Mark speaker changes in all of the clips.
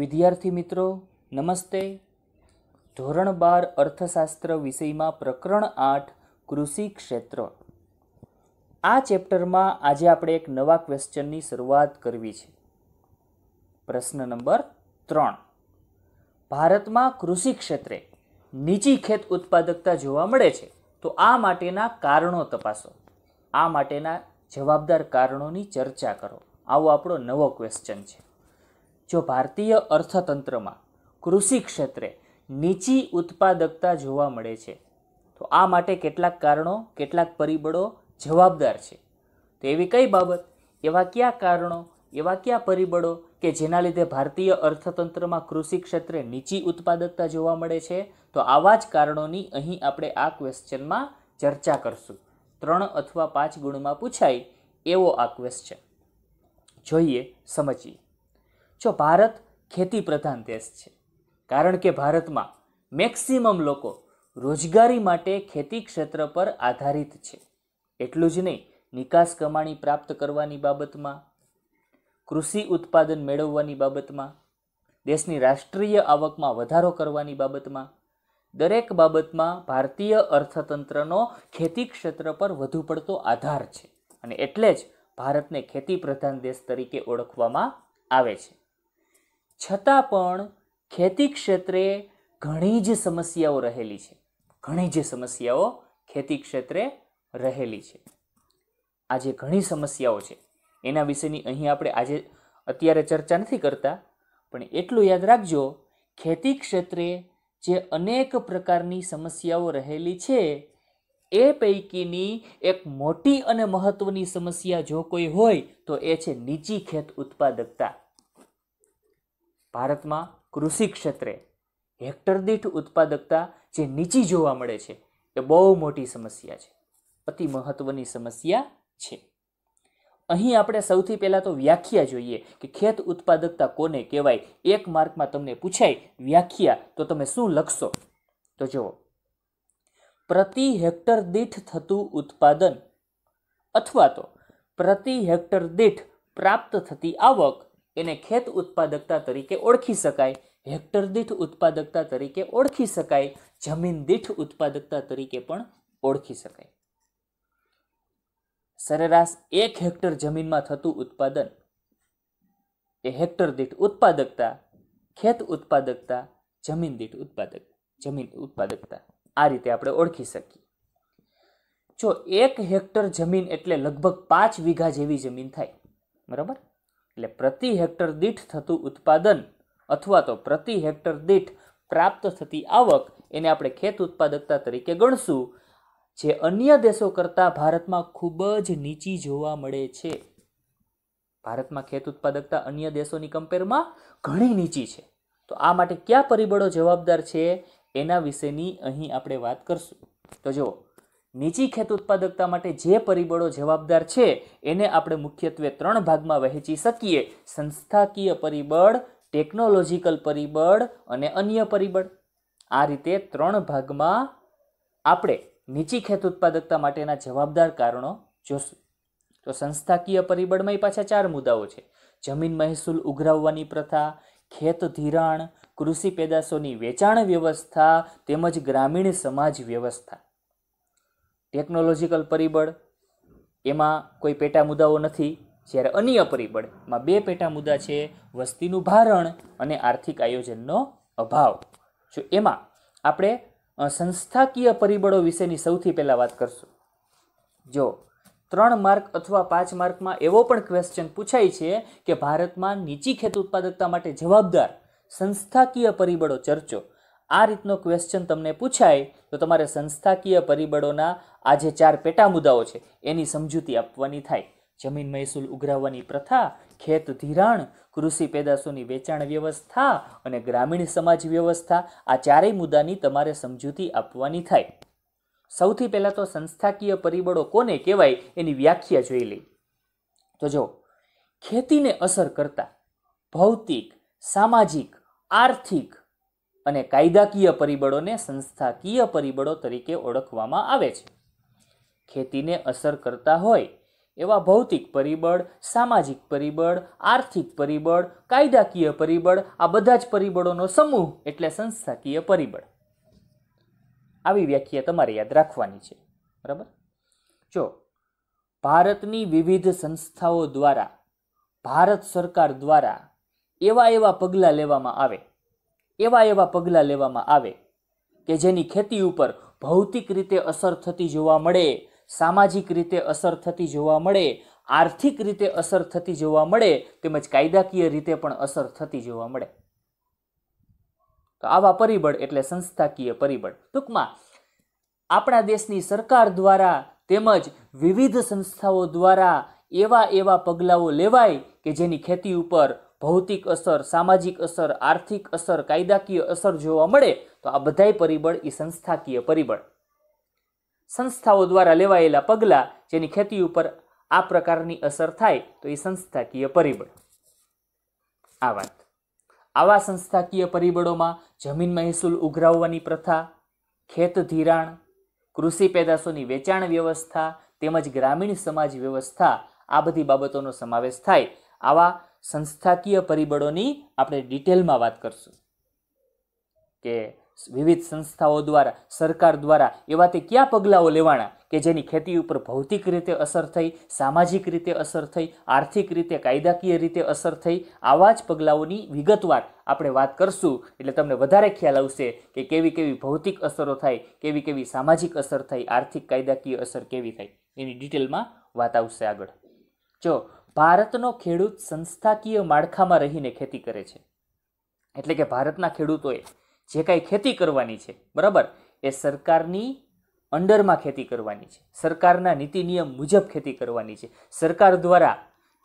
Speaker 1: વિદ્યાર્થી મિત્રો નમસ્તે ધોરણ બાર અર્થશાસ્ત્ર વિષયમાં પ્રકરણ આઠ કૃષિ ક્ષેત્ર આ ચેપ્ટરમાં આજે આપણે એક નવા ક્વેશ્ચનની શરૂઆત કરવી છે પ્રશ્ન નંબર ત્રણ ભારતમાં કૃષિ ક્ષેત્રે નીચી ખેત ઉત્પાદકતા જોવા મળે છે તો આ માટેના કારણો તપાસો આ માટેના જવાબદાર કારણોની ચર્ચા કરો આવો આપણો નવો ક્વેશ્ચન છે જો ભારતીય અર્થતંત્રમાં કૃષિ ક્ષેત્રે નીચી ઉત્પાદકતા જોવા મળે છે તો આ માટે કેટલાક કારણો કેટલાક પરિબળો જવાબદાર છે તો એવી કઈ બાબત એવા કયા કારણો એવા કયા પરિબળો કે જેના લીધે ભારતીય અર્થતંત્રમાં કૃષિ ક્ષેત્રે નીચી ઉત્પાદકતા જોવા મળે છે તો આવા જ કારણોની અહીં આપણે આ ક્વેશ્ચનમાં ચર્ચા કરશું ત્રણ અથવા પાંચ ગુણમાં પૂછાય એવો આ ક્વેશ્ચન જોઈએ સમજીએ જો ભારત ખેતી પ્રધાન દેશ છે કારણ કે ભારતમાં મેક્સિમમ લોકો રોજગારી માટે ખેતી ક્ષેત્ર પર આધારિત છે એટલું જ નહીં નિકાસ કમાણી પ્રાપ્ત કરવાની બાબતમાં કૃષિ ઉત્પાદન મેળવવાની બાબતમાં દેશની રાષ્ટ્રીય આવકમાં વધારો કરવાની બાબતમાં દરેક બાબતમાં ભારતીય અર્થતંત્રનો ખેતી ક્ષેત્ર પર વધુ પડતો આધાર છે અને એટલે જ ભારતને ખેતી પ્રધાન દેશ તરીકે ઓળખવામાં આવે છે છતાં પણ ખેતી ક્ષેત્રે ઘણી જ સમસ્યાઓ રહેલી છે ઘણી જ સમસ્યાઓ ખેતી ક્ષેત્રે રહેલી છે આજે ઘણી સમસ્યાઓ છે એના વિશેની અહીં આપણે આજે અત્યારે ચર્ચા નથી કરતા પણ એટલું યાદ રાખજો ખેતી ક્ષેત્રે જે અનેક પ્રકારની સમસ્યાઓ રહેલી છે એ પૈકીની એક મોટી અને મહત્વની સમસ્યા જો કોઈ હોય તો એ છે નીચી ખેત ઉત્પાદકતા ભારતમાં કૃષિ ક્ષેત્રે હેક્ટર દીઠ ઉત્પાદકતા જે નીચી જોવા મળે છે એ બહુ મોટી સમસ્યા છે અતિ મહત્ત્વની સમસ્યા છે અહીં આપણે સૌથી પહેલાં તો વ્યાખ્યા જોઈએ કે ખેત ઉત્પાદકતા કોને કહેવાય એક માર્કમાં તમને પૂછાય વ્યાખ્યા તો તમે શું લખશો તો જુઓ પ્રતિ હેક્ટર દીઠ થતું ઉત્પાદન અથવા તો પ્રતિ હેક્ટર દીઠ પ્રાપ્ત થતી આવક એને ખેત ઉત્પાદકતા તરીકે ઓળખી શકાય હેક્ટર દીઠ ઉત્પાદકતા તરીકે ઓળખી શકાય જમીન દીઠ ઉત્પાદકતા તરીકે પણ ઓળખી શકાય સરેરાશ એક હેક્ટર જમીનમાં થતું ઉત્પાદન એ હેક્ટર દીઠ ઉત્પાદકતા ખેત ઉત્પાદકતા જમીન દીઠ ઉત્પાદક જમીન ઉત્પાદકતા આ રીતે આપણે ઓળખી શકીએ જો એક હેક્ટર જમીન એટલે લગભગ પાંચ વીઘા જેવી જમીન થાય બરાબર એટલે પ્રતિ હેક્ટર દીઠ થતું ઉત્પાદન અથવા તો પ્રતિ હેક્ટર દીઠ પ્રાપ્ત થતી આવક એને આપણે ખેત ઉત્પાદકતા તરીકે ગણશું જે અન્ય દેશો કરતાં ભારતમાં ખૂબ જ નીચી જોવા મળે છે ભારતમાં ખેત ઉત્પાદકતા અન્ય દેશોની કમ્પેરમાં ઘણી નીચી છે તો આ માટે કયા પરિબળો જવાબદાર છે એના વિશેની અહીં આપણે વાત કરશું તો જુઓ નીચી ખેત ઉત્પાદકતા માટે જે પરિબળો જવાબદાર છે એને આપણે મુખ્યત્વે ત્રણ ભાગમાં વહેંચી શકીએ સંસ્થાકીય પરિબળ ટેકનોલોજીકલ પરિબળ અને અન્ય પરિબળ આ રીતે ત્રણ ભાગમાં આપણે નીચી ખેત ઉત્પાદકતા માટેના જવાબદાર કારણો જોશું તો સંસ્થાકીય પરિબળમાંય પાછા ચાર મુદ્દાઓ છે જમીન મહેસૂલ ઉઘરાવવાની પ્રથા ખેત ધિરાણ કૃષિ પેદાશોની વેચાણ વ્યવસ્થા તેમજ ગ્રામીણ સમાજ વ્યવસ્થા ટેકનોલોજીકલ પરિબળ એમાં કોઈ પેટા મુદ્દાઓ નથી જ્યારે અન્ય પરિબળ પરિબળમાં બે પેટા મુદ્દા છે વસ્તીનું ભારણ અને આર્થિક આયોજનનો અભાવ જો એમાં આપણે સંસ્થાકીય પરિબળો વિશેની સૌથી પહેલાં વાત કરશું જો ત્રણ માર્ક અથવા પાંચ માર્કમાં એવો પણ ક્વેશ્ચન પૂછાય છે કે ભારતમાં નીચી ખેત ઉત્પાદકતા માટે જવાબદાર સંસ્થાકીય પરિબળો ચર્ચો આ રીતનો ક્વેશ્ચન તમને પૂછાય તો તમારે સંસ્થાકીય પરિબળોના આ જે ચાર પેટા મુદ્દાઓ છે એની સમજૂતી આપવાની થાય જમીન મહેસૂલ ઉઘરાવવાની પ્રથા ખેત ધિરાણ કૃષિ પેદાશોની વેચાણ વ્યવસ્થા અને ગ્રામીણ સમાજ વ્યવસ્થા આ ચારેય મુદ્દાની તમારે સમજૂતી આપવાની થાય સૌથી પહેલાં તો સંસ્થાકીય પરિબળો કોને કહેવાય એની વ્યાખ્યા જોઈ લઈ તો જો ખેતીને અસર કરતા ભૌતિક સામાજિક આર્થિક અને કાયદાકીય પરિબળોને સંસ્થાકીય પરિબળો તરીકે ઓળખવામાં આવે છે ખેતીને અસર કરતા હોય એવા ભૌતિક પરિબળ સામાજિક પરિબળ આર્થિક પરિબળ કાયદાકીય પરિબળ આ બધા જ પરિબળોનો સમૂહ એટલે સંસ્થાકીય પરિબળ આવી વ્યાખ્યા તમારે યાદ રાખવાની છે બરાબર જો ભારતની વિવિધ સંસ્થાઓ દ્વારા ભારત સરકાર દ્વારા એવા એવા પગલાં લેવામાં આવે એવા એવા પગલાં લેવામાં આવે કે જેની ખેતી ઉપર ભૌતિક રીતે અસર થતી જોવા મળે સામાજિક રીતે અસર થતી જોવા મળે આર્થિક રીતે અસર થતી જોવા મળે તેમજ કાયદાકીય રીતે પણ અસર થતી જોવા મળે તો આવા પરિબળ એટલે સંસ્થાકીય પરિબળ ટૂંકમાં આપણા દેશની સરકાર દ્વારા તેમજ વિવિધ સંસ્થાઓ દ્વારા એવા એવા પગલાઓ લેવાય કે જેની ખેતી ઉપર ભૌતિક અસર સામાજિક અસર આર્થિક અસર કાયદાકીય અસર જોવા મળે તો આ બધાય પરિબળ એ સંસ્થાકીય પરિબળ સંસ્થાઓ દ્વારા લેવાયેલા પગલાં જેની ખેતી ઉપર આ પ્રકારની અસર થાય તો એ સંસ્થાકીય પરિબળ આ વાત આવા સંસ્થાકીય પરિબળોમાં જમીન મહેસૂલ ઉઘરાવવાની પ્રથા ખેત ધિરાણ કૃષિ પેદાશોની વેચાણ વ્યવસ્થા તેમજ ગ્રામીણ સમાજ વ્યવસ્થા આ બધી બાબતોનો સમાવેશ થાય આવા સંસ્થાકીય પરિબળોની આપણે ડિટેલમાં વાત કરશું કે વિવિધ સંસ્થાઓ દ્વારા સરકાર દ્વારા એવા તે કયા પગલાઓ લેવાના કે જેની ખેતી ઉપર ભૌતિક રીતે અસર થઈ સામાજિક રીતે અસર થઈ આર્થિક રીતે કાયદાકીય રીતે અસર થઈ આવા જ પગલાઓની વિગતવાર આપણે વાત કરશું એટલે તમને વધારે ખ્યાલ આવશે કે કેવી કેવી ભૌતિક અસરો થાય કેવી કેવી સામાજિક અસર થઈ આર્થિક કાયદાકીય અસર કેવી થાય એની ડિટેલમાં વાત આવશે આગળ જો ભારતનો ખેડૂત સંસ્થાકીય માળખામાં રહીને ખેતી કરે છે એટલે કે ભારતના ખેડૂતોએ જે કાંઈ ખેતી કરવાની છે બરાબર એ સરકારની અંડરમાં ખેતી કરવાની છે સરકારના નીતિ નિયમ મુજબ ખેતી કરવાની છે સરકાર દ્વારા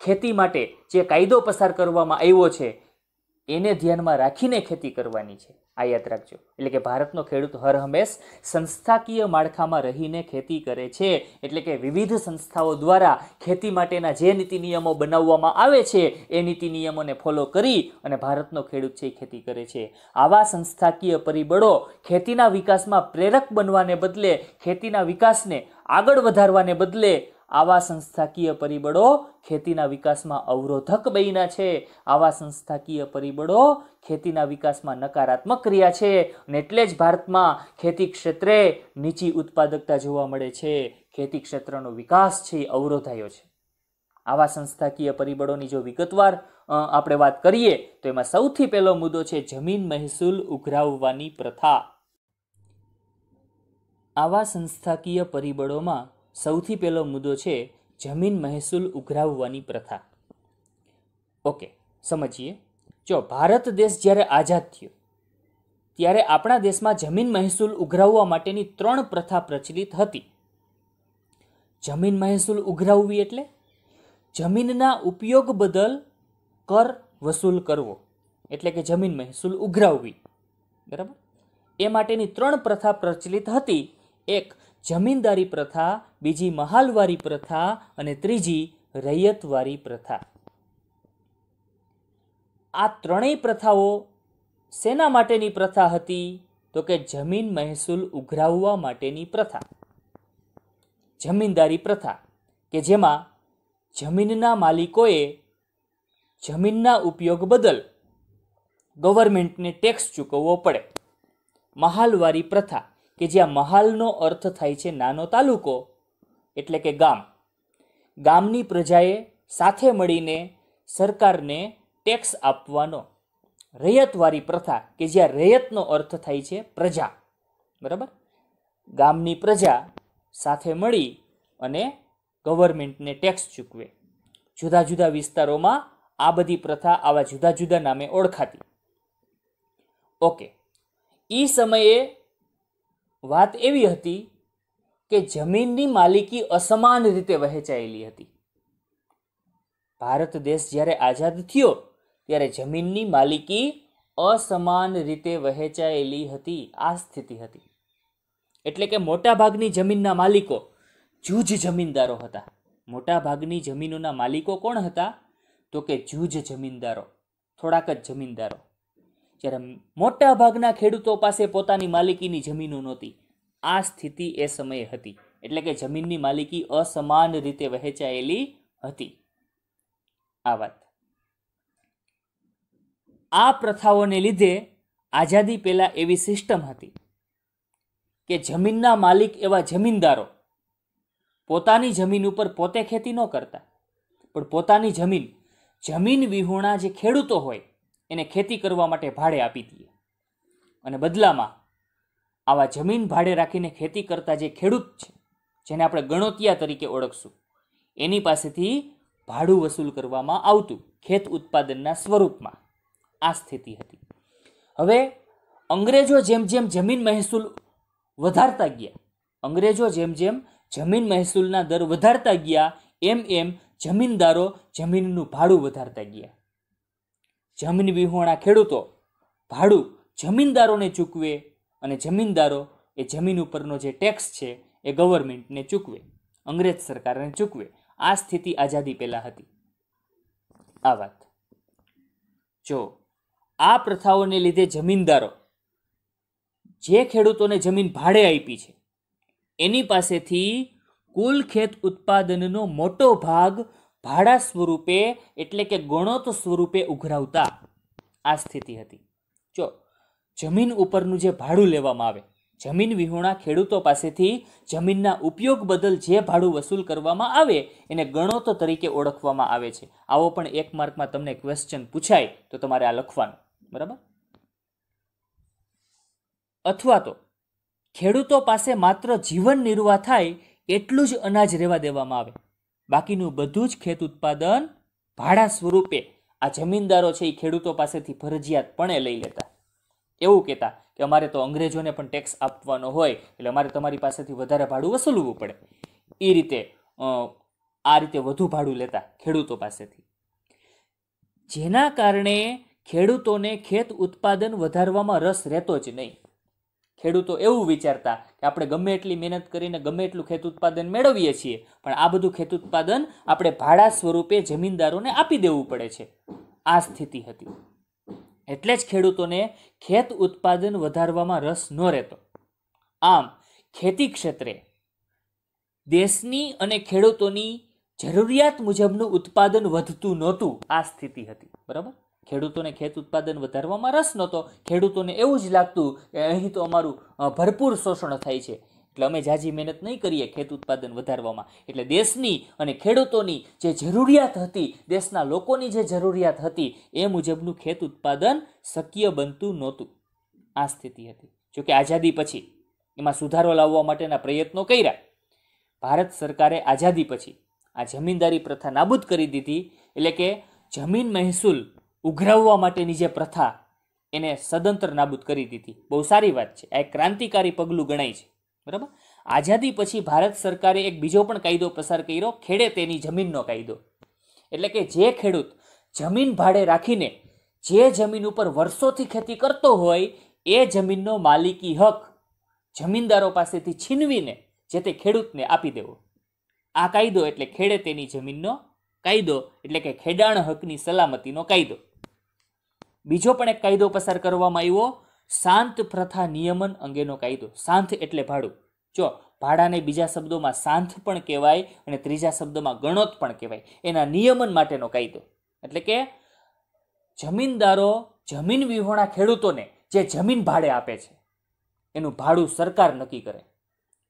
Speaker 1: ખેતી માટે જે કાયદો પસાર કરવામાં આવ્યો છે એને ધ્યાનમાં રાખીને ખેતી કરવાની છે આ યાદ રાખજો એટલે કે ભારતનો ખેડૂત હર હંમેશ સંસ્થાકીય માળખામાં રહીને ખેતી કરે છે એટલે કે વિવિધ સંસ્થાઓ દ્વારા ખેતી માટેના જે નીતિ નિયમો બનાવવામાં આવે છે એ નીતિ નિયમોને ફોલો કરી અને ભારતનો ખેડૂત છે એ ખેતી કરે છે આવા સંસ્થાકીય પરિબળો ખેતીના વિકાસમાં પ્રેરક બનવાને બદલે ખેતીના વિકાસને આગળ વધારવાને બદલે આવા સંસ્થાકીય પરિબળો ખેતીના વિકાસમાં અવરોધક બન્યા છે આવા સંસ્થાકીય પરિબળો ખેતીના વિકાસમાં નકારાત્મક ક્રિયા છે અને એટલે જ ભારતમાં ખેતી ક્ષેત્રે નીચી ઉત્પાદકતા જોવા મળે છે ખેતી ક્ષેત્રનો વિકાસ છે એ અવરોધાયો છે આવા સંસ્થાકીય પરિબળોની જો વિગતવાર આપણે વાત કરીએ તો એમાં સૌથી પહેલો મુદ્દો છે જમીન મહેસૂલ ઉઘરાવવાની પ્રથા આવા સંસ્થાકીય પરિબળોમાં સૌથી પહેલો મુદ્દો છે જમીન મહેસૂલ ઉઘરાવવાની પ્રથા ઓકે સમજીએ જો ભારત દેશ જ્યારે આઝાદ થયો ત્યારે આપણા દેશમાં જમીન મહેસૂલ ઉઘરાવવા માટેની ત્રણ પ્રથા પ્રચલિત હતી જમીન મહેસૂલ ઉઘરાવવી એટલે જમીનના ઉપયોગ બદલ કર વસૂલ કરવો એટલે કે જમીન મહેસૂલ ઉઘરાવવી બરાબર એ માટેની ત્રણ પ્રથા પ્રચલિત હતી એક જમીનદારી પ્રથા બીજી મહાલવારી પ્રથા અને ત્રીજી રૈયતવારી પ્રથા આ ત્રણેય પ્રથાઓ શેના માટેની પ્રથા હતી તો કે જમીન મહેસૂલ ઉઘરાવવા માટેની પ્રથા જમીનદારી પ્રથા કે જેમાં જમીનના માલિકોએ જમીનના ઉપયોગ બદલ ગવર્મેન્ટને ટેક્સ ચૂકવવો પડે મહાલવારી પ્રથા કે જ્યાં મહાલનો અર્થ થાય છે નાનો તાલુકો એટલે કે ગામ ગામની પ્રજાએ સાથે મળીને સરકારને ટેક્સ આપવાનો રૈયતવાળી પ્રથા કે જ્યાં રૈયતનો અર્થ થાય છે પ્રજા બરાબર ગામની પ્રજા સાથે મળી અને ગવર્મેન્ટને ટેક્સ ચૂકવે જુદા જુદા વિસ્તારોમાં આ બધી પ્રથા આવા જુદા જુદા નામે ઓળખાતી ઓકે એ સમયે વાત એવી હતી કે જમીનની માલિકી અસમાન રીતે વહેંચાયેલી હતી ભારત દેશ જ્યારે આઝાદ થયો ત્યારે જમીનની માલિકી અસમાન રીતે વહેંચાયેલી હતી આ સ્થિતિ હતી એટલે કે મોટાભાગની જમીનના માલિકો જૂજ જમીનદારો હતા મોટાભાગની જમીનોના માલિકો કોણ હતા તો કે જૂજ જમીનદારો થોડાક જ જમીનદારો જ્યારે મોટાભાગના ખેડૂતો પાસે પોતાની માલિકીની જમીનો નહોતી આ સ્થિતિ એ સમયે હતી એટલે કે જમીનની માલિકી અસમાન રીતે વહેંચાયેલી હતી આ વાત આ પ્રથાઓને લીધે આઝાદી પહેલાં એવી સિસ્ટમ હતી કે જમીનના માલિક એવા જમીનદારો પોતાની જમીન ઉપર પોતે ખેતી ન કરતા પણ પોતાની જમીન જમીન વિહોણા જે ખેડૂતો હોય એને ખેતી કરવા માટે ભાડે આપી દઈએ અને બદલામાં આવા જમીન ભાડે રાખીને ખેતી કરતા જે ખેડૂત છે જેને આપણે ગણોતિયા તરીકે ઓળખશું એની પાસેથી ભાડું વસૂલ કરવામાં આવતું ખેત ઉત્પાદનના સ્વરૂપમાં આ સ્થિતિ હતી હવે અંગ્રેજો જેમ જેમ જમીન મહેસૂલ વધારતા ગયા અંગ્રેજો જેમ જેમ જમીન મહેસૂલના દર વધારતા ગયા એમ એમ જમીનદારો જમીનનું ભાડું વધારતા ગયા જમીન વિહોણા ખેડૂતો ભાડું જમીનદારોને ચૂકવે અને જમીનદારો એ જમીન ઉપરનો જે ટેક્સ છે એ ગવર્મેન્ટને ચૂકવે અંગ્રેજ સરકારને ચૂકવે આ સ્થિતિ આઝાદી પહેલાં હતી આ વાત જો આ પ્રથાઓને લીધે જમીનદારો જે ખેડૂતોને જમીન ભાડે આપી છે એની પાસેથી કુલ ખેત ઉત્પાદનનો મોટો ભાગ ભાડા સ્વરૂપે એટલે કે ગણોત સ્વરૂપે ઉઘરાવતા આ સ્થિતિ હતી જમીન ઉપરનું જે ભાડું લેવામાં આવે જમીન વિહોણા ખેડૂતો પાસેથી જમીનના ઉપયોગ બદલ જે ભાડું વસૂલ કરવામાં આવે એને ગણોતો તરીકે ઓળખવામાં આવે છે આવો પણ એક માર્કમાં તમને ક્વેશ્ચન પૂછાય તો તમારે આ લખવાનું બરાબર અથવા તો ખેડૂતો પાસે માત્ર જીવન નિર્વાહ થાય એટલું જ અનાજ રહેવા દેવામાં આવે બાકીનું બધું જ ખેત ઉત્પાદન ભાડા સ્વરૂપે આ જમીનદારો છે એ ખેડૂતો પાસેથી ફરજિયાતપણે લઈ લેતા એવું કહેતા કે અમારે તો અંગ્રેજોને પણ ટેક્સ આપવાનો હોય એટલે અમારે તમારી પાસેથી વધારે ભાડું વસૂલવું પડે એ રીતે આ રીતે વધુ ભાડું લેતા ખેડૂતો પાસેથી જેના કારણે ખેડૂતોને ખેત ઉત્પાદન વધારવામાં રસ રહેતો જ નહીં ખેડૂતો એવું વિચારતા કે આપણે ગમે એટલી મહેનત કરીને ગમે એટલું ખેત ઉત્પાદન મેળવીએ છીએ પણ આ બધું ખેત ઉત્પાદન આપણે ભાડા સ્વરૂપે જમીનદારોને આપી દેવું પડે છે આ સ્થિતિ હતી એટલે જ ખેડૂતોને ખેત ઉત્પાદન વધારવામાં રસ ન રહેતો આમ ખેતી ક્ષેત્રે દેશની અને ખેડૂતોની જરૂરિયાત મુજબનું ઉત્પાદન વધતું નહોતું આ સ્થિતિ હતી બરાબર ખેડૂતોને ખેત ઉત્પાદન વધારવામાં રસ નહોતો ખેડૂતોને એવું જ લાગતું કે અહીં તો અમારું ભરપૂર શોષણ થાય છે એટલે અમે ઝાઝી મહેનત નહીં કરીએ ખેત ઉત્પાદન વધારવામાં એટલે દેશની અને ખેડૂતોની જે જરૂરિયાત હતી દેશના લોકોની જે જરૂરિયાત હતી એ મુજબનું ખેત ઉત્પાદન શક્ય બનતું નહોતું આ સ્થિતિ હતી જોકે આઝાદી પછી એમાં સુધારો લાવવા માટેના પ્રયત્નો કર્યા ભારત સરકારે આઝાદી પછી આ જમીનદારી પ્રથા નાબૂદ કરી દીધી એટલે કે જમીન મહેસૂલ ઉઘરાવવા માટેની જે પ્રથા એને સદંતર નાબૂદ કરી દીધી બહુ સારી વાત છે આ એક ક્રાંતિકારી પગલું ગણાય છે બરાબર આઝાદી પછી ભારત સરકારે એક બીજો પણ કાયદો પસાર કર્યો ખેડે તેની જમીનનો કાયદો એટલે કે જે ખેડૂત જમીન ભાડે રાખીને જે જમીન ઉપર વર્ષોથી ખેતી કરતો હોય એ જમીનનો માલિકી હક જમીનદારો પાસેથી છીનવીને જે તે ખેડૂતને આપી દેવો આ કાયદો એટલે ખેડે તેની જમીનનો કાયદો એટલે કે ખેડાણ હકની સલામતીનો કાયદો બીજો પણ એક કાયદો પસાર કરવામાં આવ્યો શાંત પ્રથા નિયમન અંગેનો કાયદો શાંત એટલે ભાડું જો ભાડાને બીજા શબ્દોમાં શાંત પણ કહેવાય અને ત્રીજા શબ્દોમાં ગણોત પણ કહેવાય એના નિયમન માટેનો કાયદો એટલે કે જમીનદારો જમીન વિહોણા ખેડૂતોને જે જમીન ભાડે આપે છે એનું ભાડું સરકાર નક્કી કરે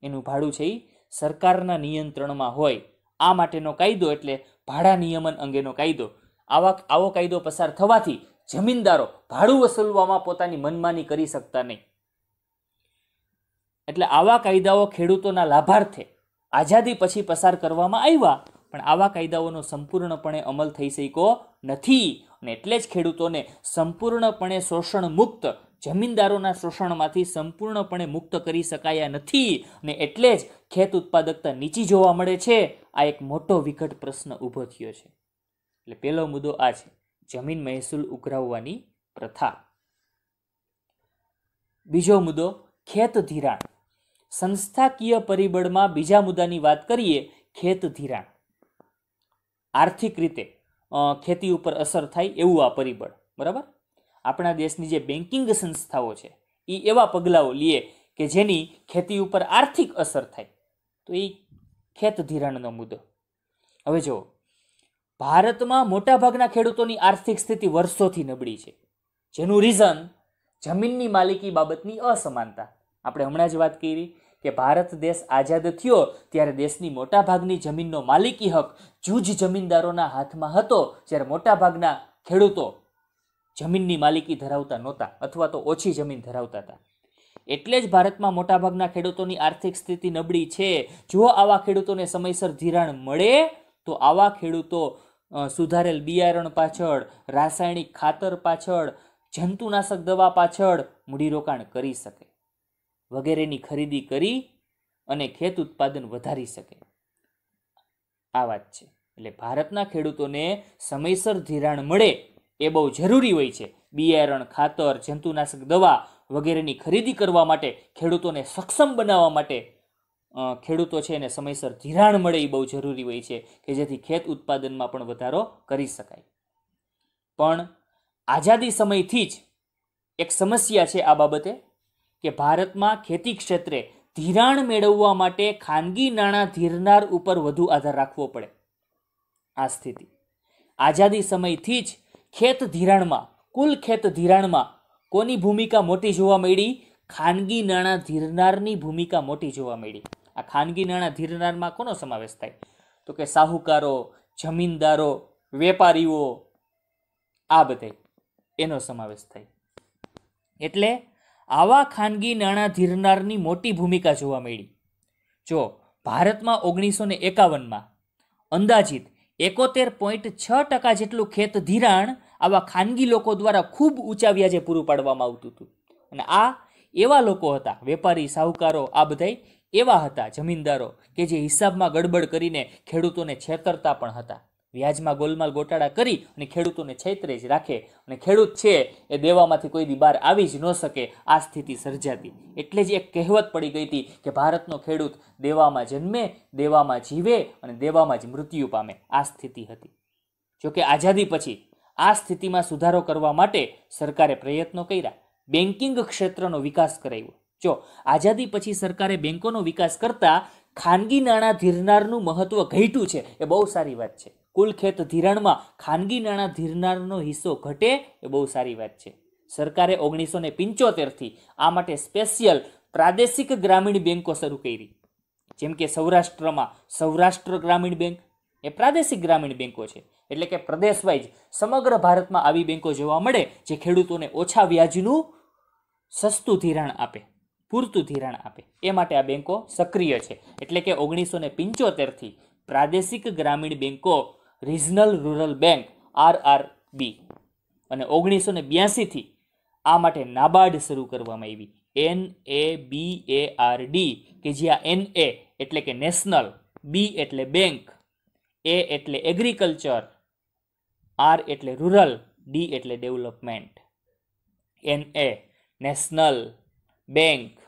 Speaker 1: એનું ભાડું છે એ સરકારના નિયંત્રણમાં હોય આ માટેનો કાયદો એટલે ભાડા નિયમન અંગેનો કાયદો આવા આવો કાયદો પસાર થવાથી જમીનદારો ભાડું વસૂલવામાં પોતાની મનમાની કરી શકતા નહીં એટલે આવા કાયદાઓ ખેડૂતોના લાભાર્થે આઝાદી પછી પસાર કરવામાં આવ્યા પણ આવા કાયદાઓનો સંપૂર્ણપણે અમલ થઈ શક્યો નથી અને એટલે જ ખેડૂતોને સંપૂર્ણપણે શોષણ મુક્ત જમીનદારોના શોષણમાંથી સંપૂર્ણપણે મુક્ત કરી શકાયા નથી અને એટલે જ ખેત ઉત્પાદકતા નીચી જોવા મળે છે આ એક મોટો વિકટ પ્રશ્ન ઊભો થયો છે એટલે પહેલો મુદ્દો આ છે જમીન મહેસૂલ ઉઘરાવવાની પ્રથા બીજો મુદ્દો ખેત ધિરાણ સંસ્થાકીય પરિબળમાં બીજા મુદ્દાની વાત કરીએ ખેત ધિરાણ આર્થિક રીતે ખેતી ઉપર અસર થાય એવું આ પરિબળ બરાબર આપણા દેશની જે બેન્કિંગ સંસ્થાઓ છે એ એવા પગલાઓ લે કે જેની ખેતી ઉપર આર્થિક અસર થાય તો એ ખેત ધિરાણનો મુદ્દો હવે જુઓ ભારતમાં મોટાભાગના ખેડૂતોની આર્થિક સ્થિતિ વર્ષોથી નબળી છે જેનું રીઝન જમીનની માલિકી બાબતની અસમાનતા આપણે હમણાં જ વાત કરી કે ભારત દેશ આઝાદ થયો ત્યારે દેશની મોટાભાગની જમીનનો માલિકી હક જૂજ જમીનદારોના હાથમાં હતો જ્યારે મોટાભાગના ખેડૂતો જમીનની માલિકી ધરાવતા નહોતા અથવા તો ઓછી જમીન ધરાવતા હતા એટલે જ ભારતમાં મોટાભાગના ખેડૂતોની આર્થિક સ્થિતિ નબળી છે જો આવા ખેડૂતોને સમયસર ધિરાણ મળે તો આવા ખેડૂતો સુધારેલ બિયારણ પાછળ રાસાયણિક ખાતર પાછળ જંતુનાશક દવા પાછળ મૂડીરોકાણ કરી શકે વગેરેની ખરીદી કરી અને ખેત ઉત્પાદન વધારી શકે આ વાત છે એટલે ભારતના ખેડૂતોને સમયસર ધિરાણ મળે એ બહુ જરૂરી હોય છે બિયારણ ખાતર જંતુનાશક દવા વગેરેની ખરીદી કરવા માટે ખેડૂતોને સક્ષમ બનાવવા માટે ખેડૂતો છે એને સમયસર ધિરાણ મળે એ બહુ જરૂરી હોય છે કે જેથી ખેત ઉત્પાદનમાં પણ વધારો કરી શકાય પણ આઝાદી સમયથી જ એક સમસ્યા છે આ બાબતે કે ભારતમાં ખેતી ક્ષેત્રે ધિરાણ મેળવવા માટે ખાનગી નાણાં ધીરનાર ઉપર વધુ આધાર રાખવો પડે આ સ્થિતિ આઝાદી સમયથી જ ખેત ધિરાણમાં કુલ ખેત ધિરાણમાં કોની ભૂમિકા મોટી જોવા મળી ખાનગી નાણાં ધીરનારની ભૂમિકા મોટી જોવા મળી આ ખાનગી નાણાં ધીરનારમાં કોનો સમાવેશ થાય તો કે સાહુકારો જમીનદારો વેપારીઓ આ બધે એનો સમાવેશ થાય એટલે આવા ખાનગી નાણાં ધીરનારની મોટી ભૂમિકા જોવા મળી જો ભારતમાં ઓગણીસો ને એકાવનમાં અંદાજિત એકોતેર પોઈન્ટ છ ટકા જેટલું ખેત ધિરાણ આવા ખાનગી લોકો દ્વારા ખૂબ ઊંચા વ્યાજે પૂરું પાડવામાં આવતું હતું અને આ એવા લોકો હતા વેપારી સાહુકારો આ બધાય એવા હતા જમીનદારો કે જે હિસાબમાં ગડબડ કરીને ખેડૂતોને છેતરતા પણ હતા વ્યાજમાં ગોલમાલ ગોટાળા કરી અને ખેડૂતોને છેતરે જ રાખે અને ખેડૂત છે એ દેવામાંથી કોઈ દી બહાર આવી જ ન શકે આ સ્થિતિ સર્જાતી એટલે જ એક કહેવત પડી ગઈ હતી કે ભારતનો ખેડૂત દેવામાં જન્મે દેવામાં જીવે અને દેવામાં જ મૃત્યુ પામે આ સ્થિતિ હતી જોકે આઝાદી પછી આ સ્થિતિમાં સુધારો કરવા માટે સરકારે પ્રયત્નો કર્યા બેન્કિંગ ક્ષેત્રનો વિકાસ કરાવ્યો જો આઝાદી પછી સરકારે બેન્કોનો વિકાસ કરતા ખાનગી નાણાં ધીરનારનું મહત્વ ઘટ્યું છે એ બહુ સારી વાત છે કુલ ખેત ધિરાણમાં ખાનગી નાણાં ધીરનારનો હિસ્સો ઘટે એ બહુ સારી વાત છે સરકારે ઓગણીસો ને પંચોતેરથી આ માટે સ્પેશિયલ પ્રાદેશિક ગ્રામીણ બેન્કો શરૂ કરી જેમ કે સૌરાષ્ટ્રમાં સૌરાષ્ટ્ર ગ્રામીણ બેંક એ પ્રાદેશિક ગ્રામીણ બેન્કો છે એટલે કે પ્રદેશ વાઇઝ સમગ્ર ભારતમાં આવી બેન્કો જોવા મળે જે ખેડૂતોને ઓછા વ્યાજનું સસ્તું ધિરાણ આપે પૂરતું ધિરાણ આપે એ માટે આ બેન્કો સક્રિય છે એટલે કે ઓગણીસો ને પંચોતેરથી પ્રાદેશિક ગ્રામીણ બેન્કો રિજનલ રૂરલ બેંક આરઆરબી અને ઓગણીસો ને બ્યાસીથી આ માટે નાબાર્ડ શરૂ કરવામાં આવી N A B A R D કે જ્યાં એન એ એટલે કે નેશનલ બી એટલે બેંક એ એટલે એગ્રીકલ્ચર આર એટલે રૂરલ ડી એટલે development N A national bank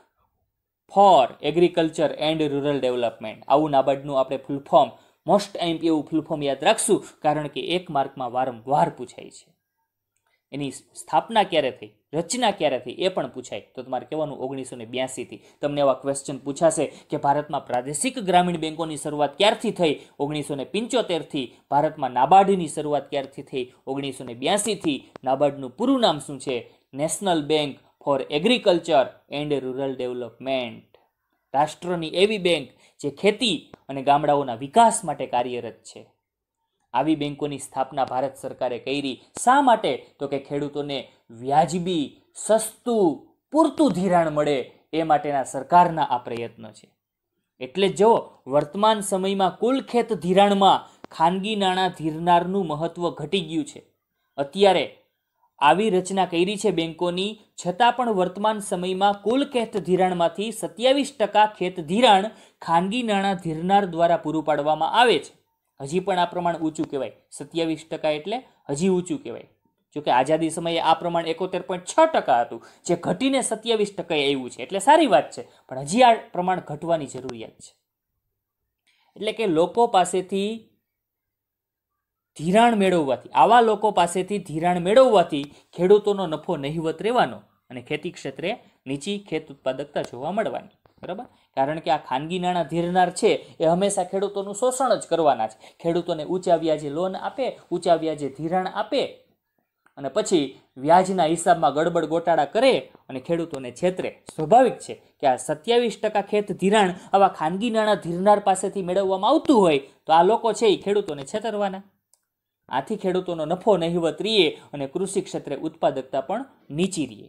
Speaker 1: for agriculture and rural development આવું નાબાર્ડનું આપણે ફૂલ ફોર્મ મોસ્ટ એમ એવું ફૂલ ફોર્મ યાદ રાખશું કારણ કે એક માર્કમાં વારંવાર પૂછાય છે એની સ્થાપના ક્યારે થઈ રચના ક્યારે થઈ એ પણ પૂછાય તો તમારે કહેવાનું ઓગણીસો ને બ્યાસીથી તમને એવા ક્વેશ્ચન પૂછાશે કે ભારતમાં પ્રાદેશિક ગ્રામીણ બેન્કોની શરૂઆત ક્યારથી થઈ ઓગણીસો ને પંચોતેરથી ભારતમાં નાબાર્ડની શરૂઆત ક્યારથી થઈ ઓગણીસો ને બ્યાસીથી નાબાર્ડનું પૂરું નામ શું છે national bank for agriculture and rural development રાષ્ટ્રની એવી બેંક જે ખેતી અને ગામડાઓના વિકાસ માટે કાર્યરત છે આવી બેંકોની સ્થાપના ભારત સરકારે કરી શા માટે તો કે ખેડૂતોને વ્યાજબી સસ્તું પૂરતું ધિરાણ મળે એ માટેના સરકારના આ પ્રયત્નો છે એટલે જો વર્તમાન સમયમાં કુલ ખેત ધિરાણમાં ખાનગી નાણાં ધીરનારનું મહત્ત્વ ઘટી ગયું છે અત્યારે આવી રચના કરી છે બેન્કોની છતાં પણ વર્તમાન સમયમાં કુલ ખેત ધિરાણમાંથી સત્યાવીસ ટકા ખેત ધિરાણ ખાનગી નાણાં ધીરનાર દ્વારા પૂરું પાડવામાં આવે છે હજી પણ આ પ્રમાણ ઊંચું કહેવાય સત્યાવીસ ટકા એટલે હજી ઊંચું કહેવાય જોકે આઝાદી સમયે આ પ્રમાણ એકોતેર પોઈન્ટ છ ટકા હતું જે ઘટીને સત્યાવીસ ટકાએ આવ્યું છે એટલે સારી વાત છે પણ હજી આ પ્રમાણ ઘટવાની જરૂરિયાત છે એટલે કે લોકો પાસેથી ધિરાણ મેળવવાથી આવા લોકો પાસેથી ધિરાણ મેળવવાથી ખેડૂતોનો નફો નહીવત રહેવાનો અને ખેતી ક્ષેત્રે નીચી ખેત ઉત્પાદકતા જોવા મળવાની બરાબર કારણ કે આ ખાનગી નાણાં ધીરનાર છે એ હંમેશા ખેડૂતોનું શોષણ જ કરવાના છે ખેડૂતોને ઊંચા વ્યાજે લોન આપે ઊંચા વ્યાજે ધિરાણ આપે અને પછી વ્યાજના હિસાબમાં ગડબડ ગોટાળા કરે અને ખેડૂતોને છેતરે સ્વાભાવિક છે કે આ સત્યાવીસ ટકા ખેત ધિરાણ આવા ખાનગી નાણાં ધીરનાર પાસેથી મેળવવામાં આવતું હોય તો આ લોકો છે એ ખેડૂતોને છેતરવાના આથી ખેડૂતોનો નફો નહીવત રહીએ અને કૃષિ ક્ષેત્રે ઉત્પાદકતા પણ નીચી રહીએ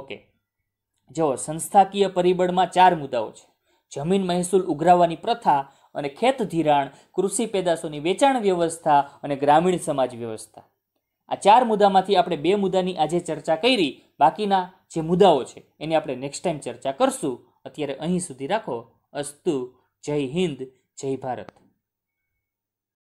Speaker 1: ઓકે જો સંસ્થાકીય પરિબળમાં ચાર મુદ્દાઓ છે જમીન મહેસૂલ ઉઘરાવવાની પ્રથા અને ખેત ધિરાણ કૃષિ પેદાશોની વેચાણ વ્યવસ્થા અને ગ્રામીણ સમાજ વ્યવસ્થા આ ચાર મુદ્દામાંથી આપણે બે મુદ્દાની આજે ચર્ચા કરી બાકીના જે મુદ્દાઓ છે એની આપણે નેક્સ્ટ ટાઈમ ચર્ચા કરશું અત્યારે અહીં સુધી રાખો અસ્તુ જય હિન્દ જય ભારત